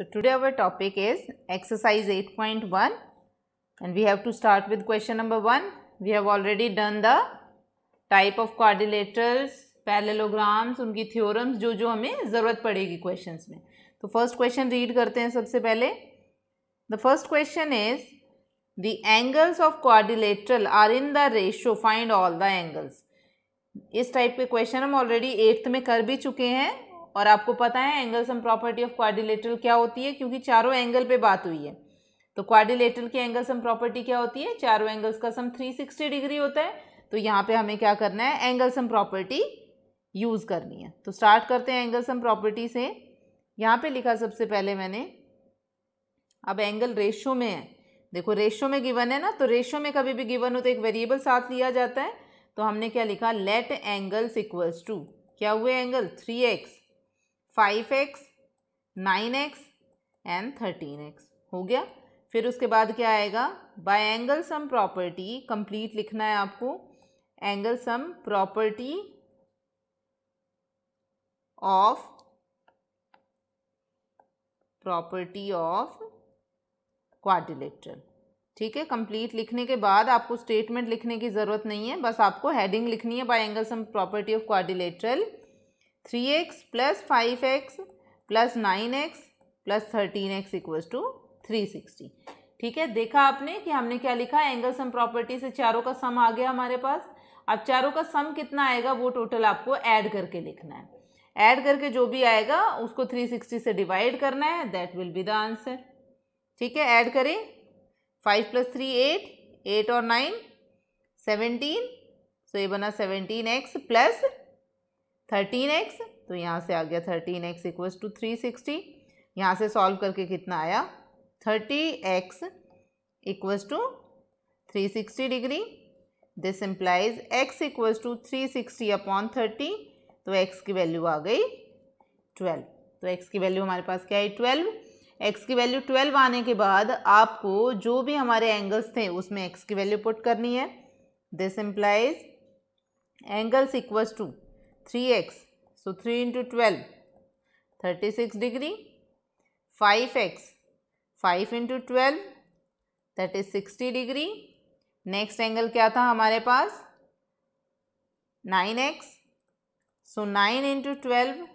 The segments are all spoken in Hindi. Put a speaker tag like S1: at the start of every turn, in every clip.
S1: So today our topic is exercise 8.1 and we have to start with question number 1. We have already done the type of quadrilaterals, parallelograms, unki theorems jo jo hame zarurat padegi questions में तो first question read karte hain sabse pehle The first question is the angles of quadrilateral are in the ratio find all the angles. इस टाइप के क्वेश्चन हम ऑलरेडी एट्थ में कर भी चुके हैं और आपको पता है angle sum property of quadrilateral क्या होती है क्योंकि चारों एंगल पे बात हुई है तो क्वारिलेटरल की एंगल सम प्रॉपर्टी क्या होती है चारों एंगल्स का सम थ्री सिक्सटी डिग्री होता है तो यहाँ पे हमें क्या करना है एंगल सम प्रॉपर्टी यूज़ करनी है तो स्टार्ट करते हैं एंगल सम प्रॉपर्टी से यहाँ पर लिखा सबसे पहले मैंने अब एंगल रेशो में है देखो रेशो में गिवन है ना तो रेशो में कभी भी गिवन हो तो एक वेरिएबल साथ लिया जाता है तो हमने क्या लिखा लेट एंगल्स इक्वल्स टू क्या हुए angle three X five X nine X and thirteen X हो गया फिर उसके बाद क्या आएगा by angle sum property complete लिखना है आपको angle sum property of property of quadrilateral ठीक है कंप्लीट लिखने के बाद आपको स्टेटमेंट लिखने की ज़रूरत नहीं है बस आपको हेडिंग लिखनी है by angle sum property of quadrilateral three X plus five X plus nine X plus thirteen X equals to three sixty ठीक है देखा आपने कि हमने क्या लिखा एंगल सम प्रॉपर्टी से चारों का सम आ गया हमारे पास अब चारों का सम कितना आएगा वो टोटल आपको ऐड करके लिखना है ऐड करके जो भी आएगा उसको थ्री सिक्सटी से डिवाइड करना है that will be the answer ठीक है ऐड करें five plus three eight eight और नाइन सेवेंटीन सो ये बना seventeen X plus thirteen X तो यहाँ से आ गया thirteen X equals to three sixty यहाँ से सॉल्व करके कितना आया thirty X equals to three sixty degree this implies X equals to three sixty upon thirty तो एक्स की वैल्यू आ गई ट्वेल्व तो एक्स की वैल्यू हमारे पास क्या है ट्वेल्व एक्स की वैल्यू ट्वेल्व आने के बाद आपको जो भी हमारे एंगल्स थे उसमें एक्स की वैल्यू पुट करनी है this implies angles equals to three X so three into twelve thirty six degree five X five into twelve that is sixty degree next angle क्या था हमारे पास nine X so nine into twelve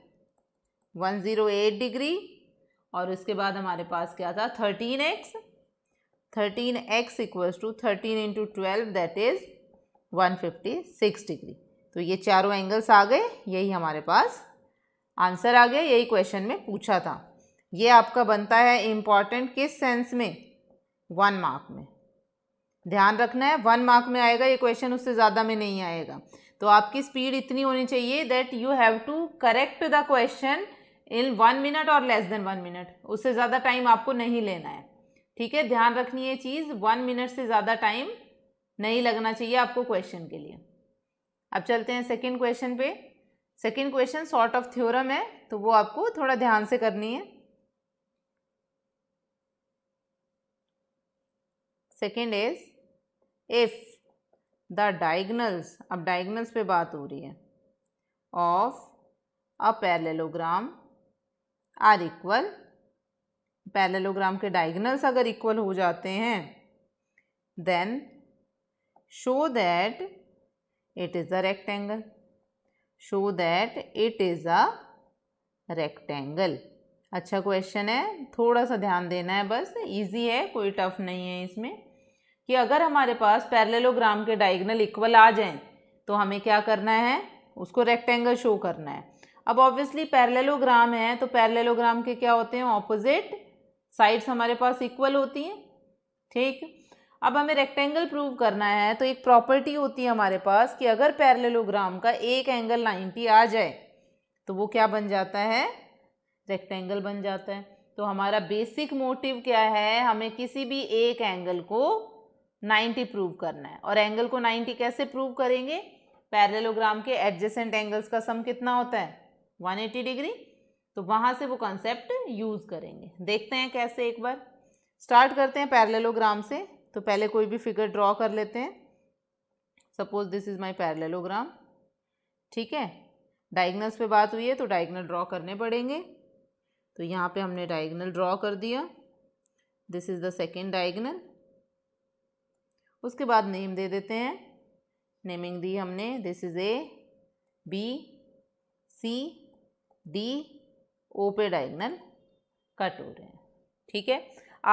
S1: one zero eight degree और उसके बाद हमारे पास क्या था thirteen X thirteen X equals to thirteen into twelve that is one fifty six degree तो ये चारों एंगल्स आ गए यही हमारे पास आंसर आ गया यही क्वेश्चन में पूछा था ये आपका बनता है इम्पॉर्टेंट किस सेंस में वन मार्क में ध्यान रखना है वन मार्क में आएगा ये क्वेश्चन उससे ज़्यादा में नहीं आएगा तो आपकी स्पीड इतनी होनी चाहिए that you have to correct the question in one minute और लेस देन वन मिनट उससे ज़्यादा टाइम आपको नहीं लेना है ठीक है ध्यान रखनी है चीज़ वन मिनट से ज़्यादा टाइम नहीं लगना चाहिए आपको क्वेश्चन के लिए अब चलते हैं सेकेंड क्वेश्चन पे second question sort of theorem है तो वो आपको थोड़ा ध्यान से करनी है second is if the diagonals अब डाइगनल्स पे बात हो रही है of a parallelogram are equal parallelogram के डायगनल्स अगर इक्वल हो जाते हैं then show that it is a rectangle show that it is a rectangle अच्छा क्वेश्चन है थोड़ा सा ध्यान देना है बस इजी है कोई टफ नहीं है इसमें कि अगर हमारे पास पैरेलोग्राम के डायगनल इक्वल आ जाएं तो हमें क्या करना है उसको रेक्टेंगल शो करना है अब ऑब्वियसली पैरेलोग्राम है तो पैरेलोग्राम के क्या होते हैं ऑपोजिट साइड्स हमारे पास इक्वल होती हैं ठीक अब हमें रेक्टेंगल प्रूव करना है तो एक प्रॉपर्टी होती है हमारे पास कि अगर पैरेललोग्राम का एक एंगल 90 आ जाए तो वो क्या बन जाता है रेक्टेंगल बन जाता है तो हमारा बेसिक मोटिव क्या है हमें किसी भी एक एंगल को 90 प्रूव करना है और एंगल को 90 कैसे प्रूव करेंगे पैरेललोग्राम के एडजेसेंट एंगल्स का सम कितना होता है वन डिग्री तो वहाँ से वो कॉन्सेप्ट यूज़ करेंगे देखते हैं कैसे एक बार स्टार्ट करते हैं पैरेललोग्राम से तो पहले कोई भी फिगर ड्रॉ कर लेते हैं suppose this is my parallelogram ठीक है डाइगनल्स पे बात हुई है तो डाइगनल ड्रॉ करने पड़ेंगे तो यहाँ पे हमने डाइगनल ड्रॉ कर दिया this is the second diagonal उसके बाद नेम दे देते हैं नेमिंग दी हमने this is A B C D O पे डाइगनल कट हो रहे हैं ठीक है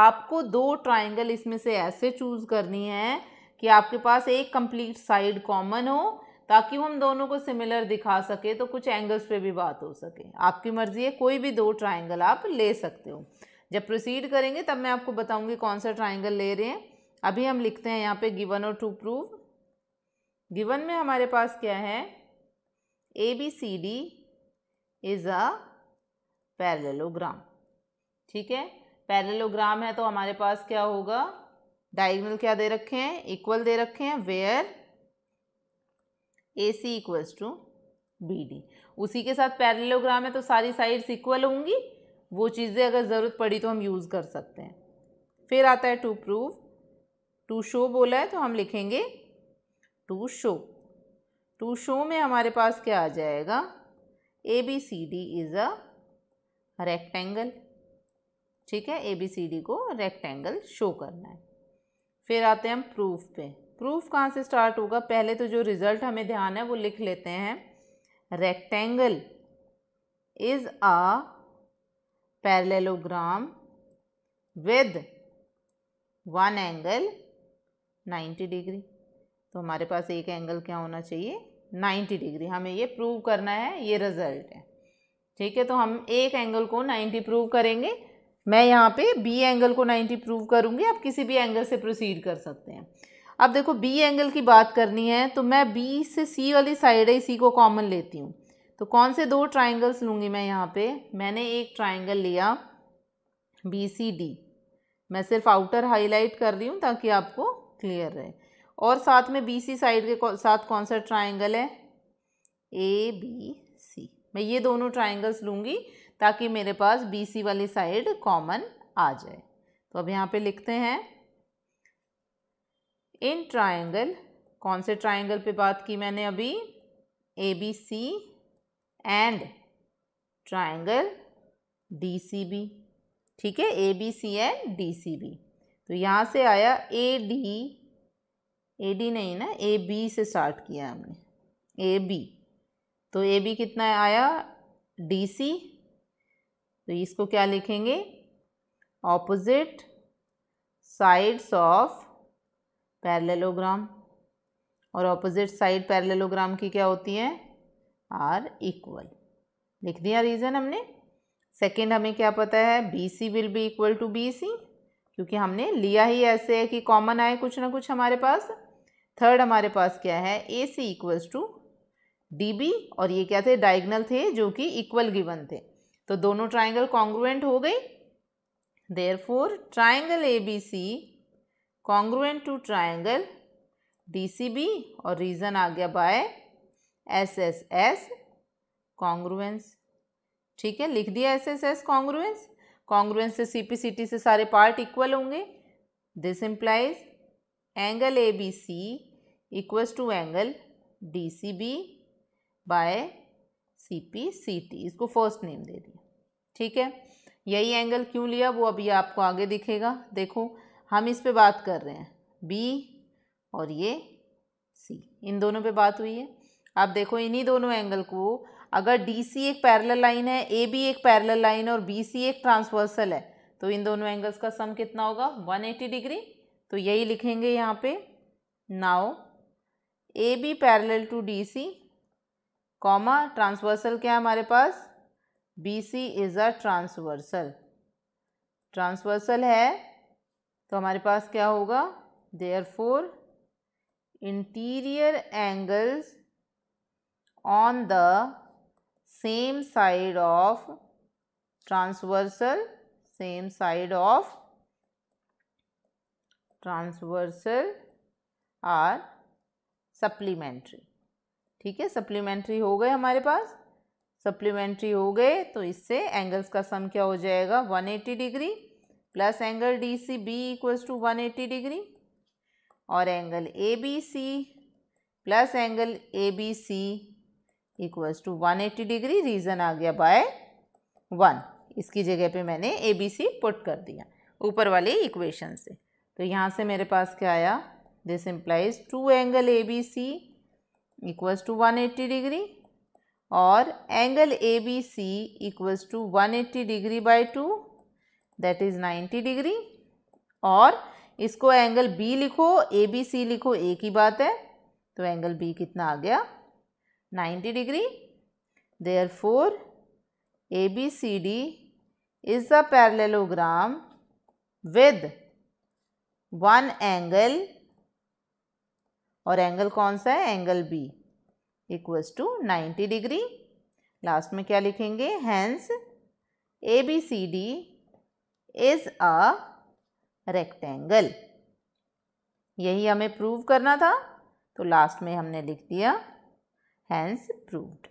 S1: आपको दो ट्राइंगल इसमें से ऐसे चूज़ करनी है कि आपके पास एक कंप्लीट साइड कॉमन हो ताकि हम दोनों को सिमिलर दिखा सके तो कुछ एंगल्स पे भी बात हो सके आपकी मर्ज़ी है कोई भी दो ट्राइंगल आप ले सकते हो जब प्रोसीड करेंगे तब मैं आपको बताऊंगी कौन सा ट्राइंगल ले रहे हैं अभी हम लिखते हैं यहाँ पे गिवन और टू प्रूव गिवन में हमारे पास क्या है A B C D is a parallelogram ठीक है पैरेलोग्राम है तो हमारे पास क्या होगा डायगनल क्या दे रखे हैं इक्वल दे रखे हैं where A C equals to B D उसी के साथ पैरेलोग्राम है तो सारी साइड्स इक्वल होंगी वो चीज़ें अगर ज़रूरत पड़ी तो हम यूज़ कर सकते हैं फिर आता है टू प्रूव टू शो बोला है तो हम लिखेंगे टू शो टू शो में हमारे पास क्या आ जाएगा A B C D is a rectangle ठीक है ए बी सी डी को रेक्टेंगल शो करना है फिर आते हैं हम प्रूफ पे प्रूफ कहाँ से स्टार्ट होगा पहले तो जो रिज़ल्ट हमें ध्यान है वो लिख लेते हैं rectangle is a parallelogram with one angle 90 degree तो हमारे पास एक एंगल क्या होना चाहिए 90 डिग्री हमें ये प्रूव करना है ये रिज़ल्ट है ठीक है तो हम एक एंगल को 90 प्रूव करेंगे मैं यहाँ पे बी एंगल को 90 प्रूव करूँगी आप किसी भी एंगल से प्रोसीड कर सकते हैं अब देखो बी एंगल की बात करनी है तो मैं बी से सी वाली साइड है सी को कॉमन लेती हूँ तो कौन से दो ट्राइंगल्स लूँगी मैं यहाँ पे मैंने एक ट्राइंगल लिया बी सी डी मैं सिर्फ आउटर हाईलाइट कर रही हूँ ताकि आपको क्लियर रहे और साथ में बी सी साइड के साथ कौन सा ट्राइंगल है ए बी सी मैं ये दोनों ट्राइंगल्स लूँगी ताकि मेरे पास बी सी वाली साइड कॉमन आ जाए तो अब यहाँ पे लिखते हैं इन ट्राइंगल कौन से ट्राइंगल पे बात की मैंने अभी A B C and triangle D C B ठीक है A B C and D C B तो यहाँ से आया ए डी ए डी नहीं ना ए बी से स्टार्ट किया हमने ए बी तो ए बी कितना आया डी सी तो इसको क्या लिखेंगे ऑपोजिट साइड्स ऑफ पैरेललोग्राम और ऑपोजिट साइड पैरेललोग्राम की क्या होती है आर इक्वल लिख दिया रीज़न हमने सेकेंड हमें क्या पता है B C will be equal to B C क्योंकि हमने लिया ही ऐसे है कि कॉमन आए कुछ ना कुछ हमारे पास थर्ड हमारे पास क्या है A C equals to D B और ये क्या थे डायगनल थे जो कि इक्वल गिवन थे तो दोनों ट्राइंगल कॉन्ग्रुएंट हो गई therefore triangle A B C congruent to triangle D C B और रीज़न आ गया by S S S congruence ठीक है लिख दिया S S S congruence congruence से सी पी सी टी से सारे पार्ट इक्वल होंगे this implies angle A B C equals to angle D C B by C P C T इसको फर्स्ट नेम दे दिया ठीक है यही एंगल क्यों लिया वो अभी आपको आगे दिखेगा देखो हम इस पे बात कर रहे हैं बी और ये सी इन दोनों पे बात हुई है आप देखो इन्हीं दोनों एंगल को अगर डी सी एक पैरल लाइन है ए बी एक पैरल लाइन और बी सी एक ट्रांसवर्सल है तो इन दोनों एंगल्स का सम कितना होगा 180 डिग्री तो यही लिखेंगे यहाँ पे now A B parallel to D C comma transversal क्या है हमारे पास B C is a transversal transversal है तो हमारे पास क्या होगा therefore interior angles on the same side of transversal same side of transversal are supplementary ठीक है सप्लीमेंट्री हो गए हमारे पास सप्लीमेंट्री हो गए तो इससे एंगल्स का सम क्या हो जाएगा 180 degree plus angle D C B equals to one degree और angle A B C plus angle A B C equals to one degree reason आ गया बाय वन इसकी जगह पे मैंने ए बी सी पुट कर दिया ऊपर वाले इक्वेशन से तो यहाँ से मेरे पास क्या आया this implies two angle A B C equals to 180 degree और angle A B C equals to 180 degree by two that is 90 degree और इसको एंगल बी लिखो ए बी सी लिखो ए की बात है तो एंगल बी कितना आ गया 90 degree therefore A B C D is the parallelogram with one angle और एंगल कौन सा है angle B equals to 90 degree last में क्या लिखेंगे hence A B C D is a rectangle यही हमें प्रूव करना था तो लास्ट में हमने लिख दिया हैंस प्रूव्ड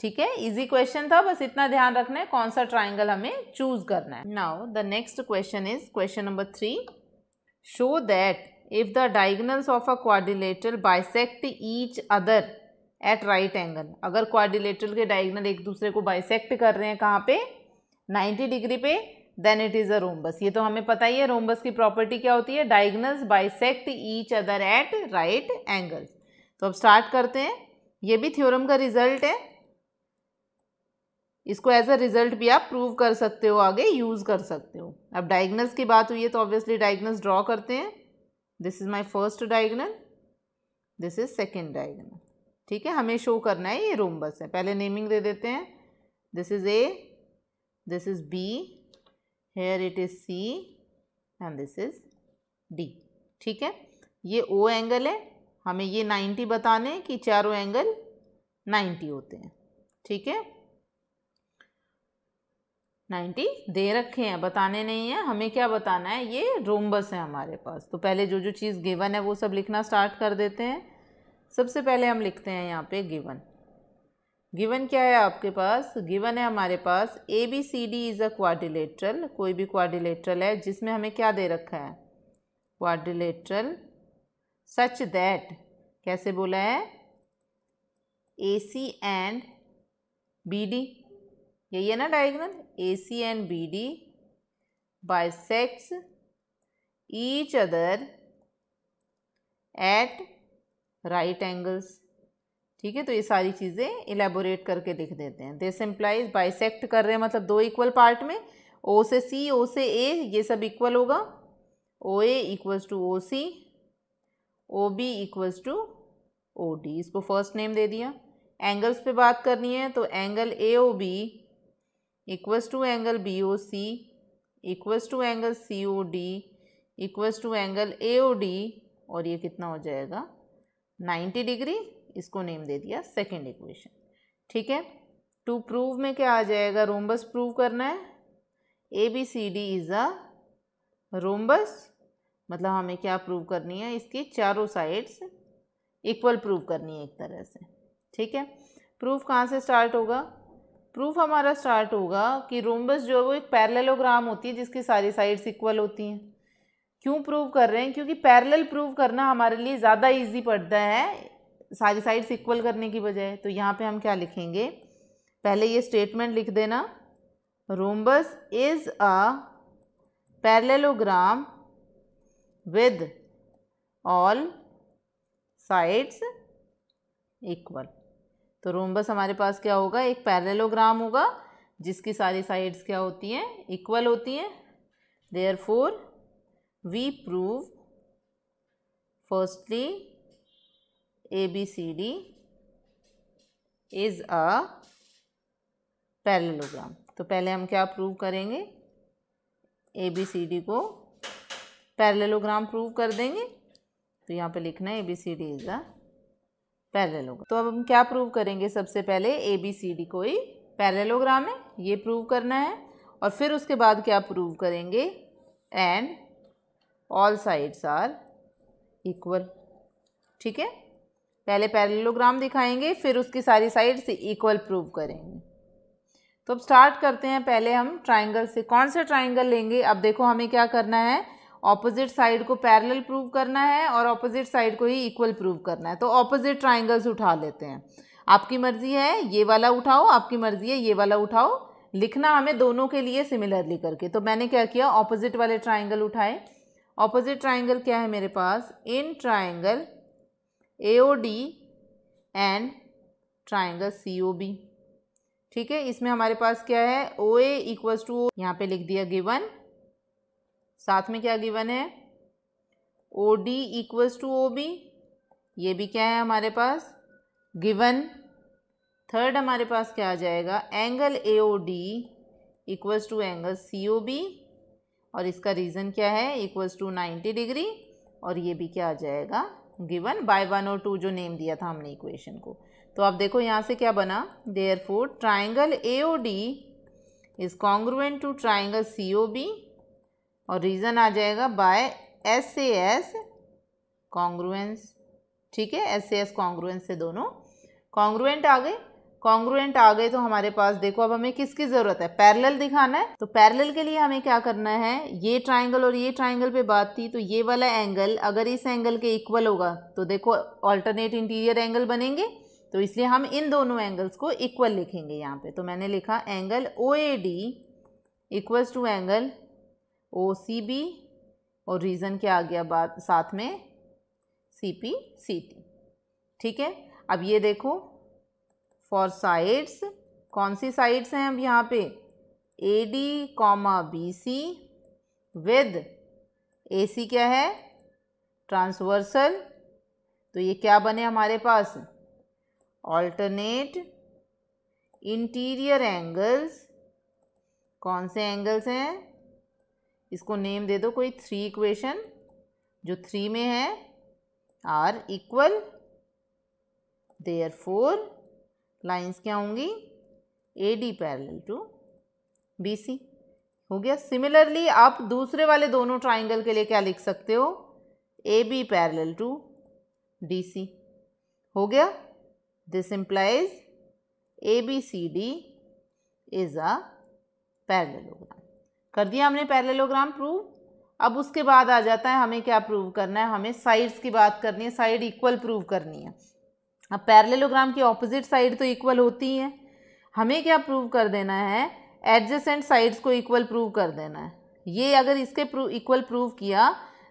S1: ठीक है इजी क्वेश्चन था बस इतना ध्यान रखना है कौन सा ट्राइंगल हमें चूज करना है now the next question is question number three show that if the diagonals of a quadrilateral bisect each other at right angle अगर quadrilateral के diagonal एक दूसरे को bisect कर रहे हैं कहाँ पे 90 डिग्री पे then it is a rhombus ये तो हमें पता ही है रोम्बस की प्रॉपर्टी क्या होती है diagonals bisect each other at right angle तो अब स्टार्ट करते हैं ये भी थ्योरम का रिजल्ट है इसको एज अ रिजल्ट भी आप प्रूव कर सकते हो आगे यूज़ कर सकते हो अब डायग्नस की बात हुई है तो ऑब्वियसली डायग्नस ड्रॉ करते हैं this is my first diagonal this is second diagonal ठीक है हमें शो करना है ये रोमबस है पहले नेमिंग दे देते हैं this is A this is B here it is C and this is D ठीक है ये ओ एंगल है हमें ये 90 बताने कि चारों एंगल 90 होते हैं ठीक है नाइन्टी दे रखे हैं बताने नहीं है हमें क्या बताना है ये रोमबस है हमारे पास तो पहले जो जो चीज़ गिवन है वो सब लिखना स्टार्ट कर देते हैं सबसे पहले हम लिखते हैं यहाँ पे गिवन गिवन क्या है आपके पास गिवन है हमारे पास A B C D is a quadrilateral कोई भी क्वारिलेट्रल है जिसमें हमें क्या दे रखा है क्वारिलेट्रल सच दैट कैसे बोला है A C and B D यही है ना diagonal A C and B D bisects each other at right angles ठीक है तो ये सारी चीज़ें इलेबोरेट करके लिख देते हैं दिस इम्प्लाइज बाइसेक्ट कर रहे हैं मतलब दो इक्वल पार्ट में ओ से सी ओ से ए ये सब इक्वल होगा O A equals to O C O B equals to O D इसको फर्स्ट नेम दे दिया एंगल्स पे बात करनी है तो angle A O B equals to angle B O C equals to angle C O D equals to angle A O D और ये कितना हो जाएगा नाइन्टी डिग्री इसको नेम दे दिया सेकेंड इक्वेशन ठीक है टू प्रूव में क्या आ जाएगा रोमबस प्रूव करना है A B C D is a rhombus मतलब हमें क्या प्रूव करनी है इसकी चारों साइड्स इक्वल प्रूव करनी है एक तरह से ठीक है प्रूफ कहाँ से स्टार्ट होगा प्रूफ हमारा स्टार्ट होगा कि रोम्बस जो है वो एक पैरेललोग्राम होती है जिसकी सारी साइड्स इक्वल होती हैं क्यों प्रूव कर रहे हैं क्योंकि पैरेलल प्रूव करना हमारे लिए ज़्यादा इजी पड़ता है सारी साइड्स इक्वल करने की बजाय तो यहाँ पे हम क्या लिखेंगे पहले ये स्टेटमेंट लिख देना rhombus is a parallelogram with all sides equal तो रोमबस हमारे पास क्या होगा एक पैरेलोग्राम होगा जिसकी सारी साइड्स क्या होती हैं इक्वल होती हैं therefore we prove firstly A B C D is a parallelogram तो पहले हम क्या प्रूव करेंगे ए बी सी डी को पैरेलोग्राम प्रूव कर देंगे तो यहाँ पे लिखना है A B C D is a parallelogram तो अब हम क्या प्रूव करेंगे सबसे पहले ए बी सी डी कोई पैरेलोग्राम है ये प्रूव करना है और फिर उसके बाद क्या प्रूव करेंगे and all sides are equal ठीक है पहले पैरेलोग्राम दिखाएंगे फिर उसकी सारी साइड से इक्वल प्रूव करेंगे तो अब स्टार्ट करते हैं पहले हम ट्राइंगल से कौन सा ट्राइंगल लेंगे अब देखो हमें क्या करना है ऑपोजिट साइड को पैरेलल प्रूव करना है और ऑपोजिट साइड को ही इक्वल प्रूव करना है तो ऑपोजिट ट्राइंगल्स उठा लेते हैं आपकी मर्जी है ये वाला उठाओ आपकी मर्जी है ये वाला उठाओ लिखना हमें दोनों के लिए सिमिलरली करके तो मैंने क्या किया ऑपोजिट वाले ट्राइंगल उठाए ऑपोजिट ट्राइंगल क्या है मेरे पास in triangle A O D and triangle C O B ठीक है इसमें हमारे पास क्या है ओ ए इक्वल्स टू यहाँ पे लिख दिया गिवन साथ में क्या गिवन है O D equals to O B ये भी क्या है हमारे पास गिवन थर्ड हमारे पास क्या आ जाएगा angle A O D equals to angle C O B और इसका रीज़न क्या है इक्वल्स टू नाइन्टी डिग्री और ये भी क्या आ जाएगा गिवन बाय वन और टू जो नेम दिया था हमने इक्वेशन को तो आप देखो यहाँ से क्या बना therefore triangle A O D is congruent to triangle C O B और रीज़न आ जाएगा बाय एस एस कॉन्ग्रुएंस ठीक है एस ए एस कॉन्ग्रुएंस से दोनों कॉन्ग्रुएंट आ गए कॉन्ग्रुएंट आ गए तो हमारे पास देखो अब हमें किसकी ज़रूरत है पैरेलल दिखाना है तो पैरेलल के लिए हमें क्या करना है ये ट्राइंगल और ये ट्राइंगल पे बात थी तो ये वाला एंगल अगर इस एंगल के इक्वल होगा तो देखो ऑल्टरनेट इंटीरियर एंगल बनेंगे तो इसलिए हम इन दोनों एंगल्स को इक्वल लिखेंगे यहाँ पे तो मैंने लिखा angle O A D equals to angle O C B और रीज़न क्या आ गया बात साथ में सी पी सी टी ठीक है अब ये देखो फॉर साइड्स कौन सी साइड्स हैं अब यहाँ पे A D comma B C with A C क्या है ट्रांसवर्सल तो ये क्या बने हमारे पास ऑल्टरनेट इंटीरियर एंगल्स कौन से एंगल्स हैं इसको नेम दे दो कोई थ्री इक्वेशन जो थ्री में है are equal therefore lines क्या होंगी A D parallel to B C हो गया सिमिलरली आप दूसरे वाले दोनों ट्राइंगल के लिए क्या लिख सकते हो A B parallel to D C हो गया this implies A B C D is a parallelogram कर दिया हमने पैरेलोग्राम प्रूव अब उसके बाद आ जाता है हमें क्या प्रूव करना है हमें साइड्स की बात करनी है साइड इक्वल प्रूव करनी है अब पैरेलोग्राम की ऑपोजिट साइड तो इक्वल होती हैं हमें क्या प्रूव कर देना है एडजेसेंट साइड्स को इक्वल प्रूव कर देना है ये अगर इसके प्रू इक्वल प्रूव किया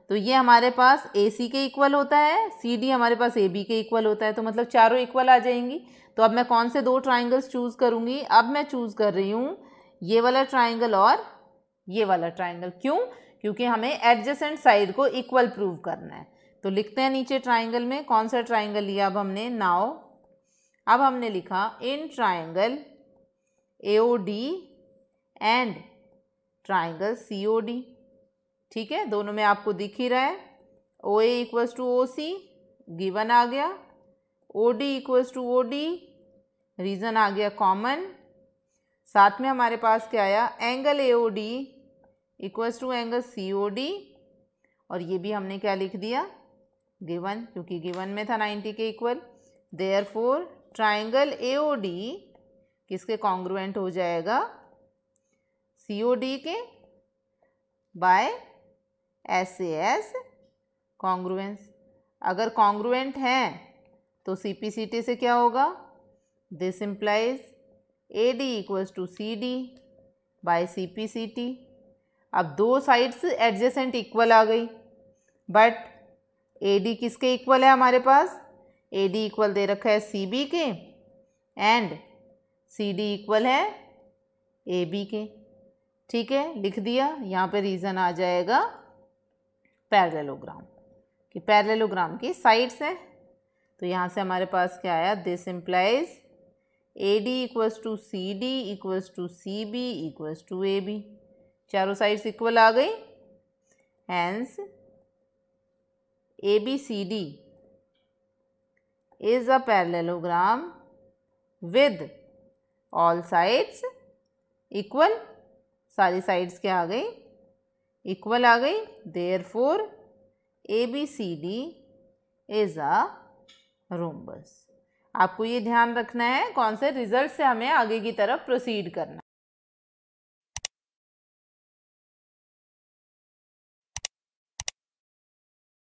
S1: तो ये हमारे पास ए सी के इक्वल होता है सी डी हमारे पास ए बी के इक्वल होता है तो मतलब चारों इक्वल आ जाएंगी तो अब मैं कौन से दो ट्राइंगल्स चूज़ करूँगी अब मैं चूज़ कर रही हूँ ये वाला ट्राइंगल और ये वाला ट्राइंगल क्यों क्योंकि हमें एडजेसेंट साइड को इक्वल प्रूव करना है तो लिखते हैं नीचे ट्राइंगल में कौन सा ट्राइंगल लिया अब हमने नाव अब हमने लिखा in triangle A O D and triangle C O D ठीक है दोनों में आपको दिख ही रहा है O A equals to O C given आ गया O D equals to O D reason आ गया कॉमन साथ में हमारे पास क्या आया angle A O D equals to angle C O D और ये भी हमने क्या लिख दिया गिवन क्योंकि गिवन में था 90 के equal therefore triangle A O D किसके कॉन्ग्रुएंट हो जाएगा सी ओ डी के by S A S congruence अगर कॉन्ग्रुएंट हैं तो सी पी सी टी से क्या होगा this implies A D equals to C D by C P C T अब दो साइड्स एडजेसेंट इक्वल आ गई बट ए डी किसके इक्वल है हमारे पास ए डी इक्वल दे रखा है सी बी के एंड सी डी इक्वल है ए बी के ठीक है लिख दिया यहाँ पे रीज़न आ जाएगा पैरेलोग्राम कि पैरेलोग्राम की साइड्स हैं तो यहाँ से हमारे पास क्या आया this implies A D equals to C D equals to C B equals to A B चारों साइड्स इक्वल आ गई hence A B C D is a parallelogram with all sides equal सारी साइड्स क्या आ गई इक्वल आ गई therefore A B C D is a rhombus आपको ये ध्यान रखना है कौन से रिजल्ट से हमें आगे की तरफ प्रोसीड करना